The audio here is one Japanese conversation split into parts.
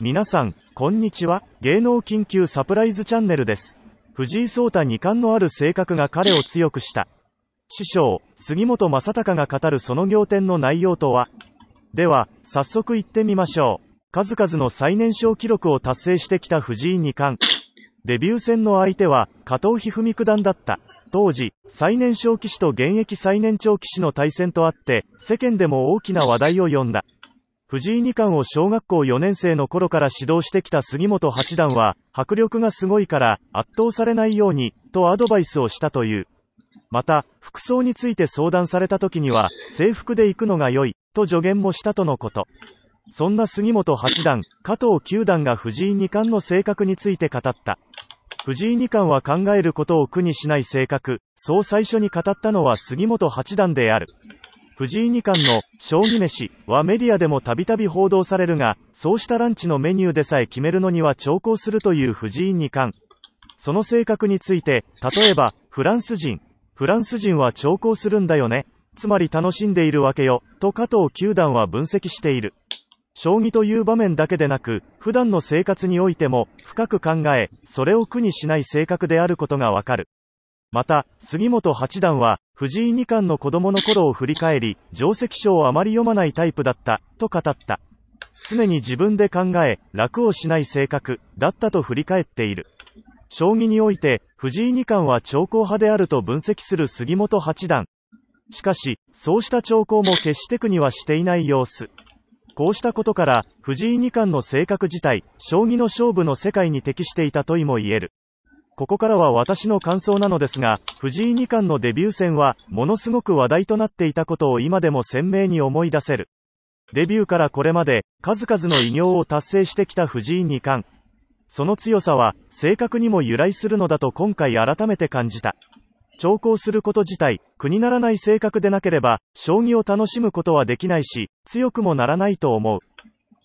皆さん、こんにちは。芸能緊急サプライズチャンネルです。藤井聡太二冠のある性格が彼を強くした。師匠、杉本正隆が語るその行典の内容とはでは、早速行ってみましょう。数々の最年少記録を達成してきた藤井二冠。デビュー戦の相手は、加藤一二三九段だった。当時、最年少騎士と現役最年長騎士の対戦とあって、世間でも大きな話題を呼んだ。藤井二冠を小学校4年生の頃から指導してきた杉本八段は、迫力がすごいから圧倒されないように、とアドバイスをしたという。また、服装について相談された時には、制服で行くのが良い、と助言もしたとのこと。そんな杉本八段、加藤九段が藤井二冠の性格について語った。藤井二冠は考えることを苦にしない性格、そう最初に語ったのは杉本八段である。藤井二冠の将棋飯はメディアでもたびたび報道されるが、そうしたランチのメニューでさえ決めるのには長考するという藤井二冠。その性格について、例えば、フランス人。フランス人は長考するんだよね。つまり楽しんでいるわけよ、と加藤九段は分析している。将棋という場面だけでなく、普段の生活においても、深く考え、それを苦にしない性格であることがわかる。また、杉本八段は、藤井二冠の子供の頃を振り返り、定石書をあまり読まないタイプだった、と語った。常に自分で考え、楽をしない性格、だったと振り返っている。将棋において、藤井二冠は長考派であると分析する杉本八段。しかし、そうした長考も決して苦にはしていない様子。こうしたことから、藤井二冠の性格自体、将棋の勝負の世界に適していたといも言える。ここからは私の感想なのですが、藤井二冠のデビュー戦は、ものすごく話題となっていたことを今でも鮮明に思い出せる。デビューからこれまで、数々の偉業を達成してきた藤井二冠。その強さは、性格にも由来するのだと今回改めて感じた。長考すること自体、苦にならない性格でなければ、将棋を楽しむことはできないし、強くもならないと思う。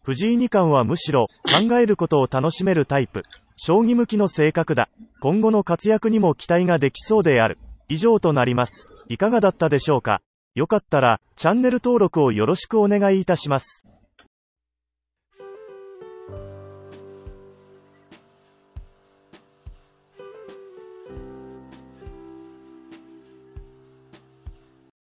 藤井二冠はむしろ、考えることを楽しめるタイプ。将棋向きの性格だ。今後の活躍にも期待ができそうである。以上となります。いかがだったでしょうかよかったら、チャンネル登録をよろしくお願いいたします。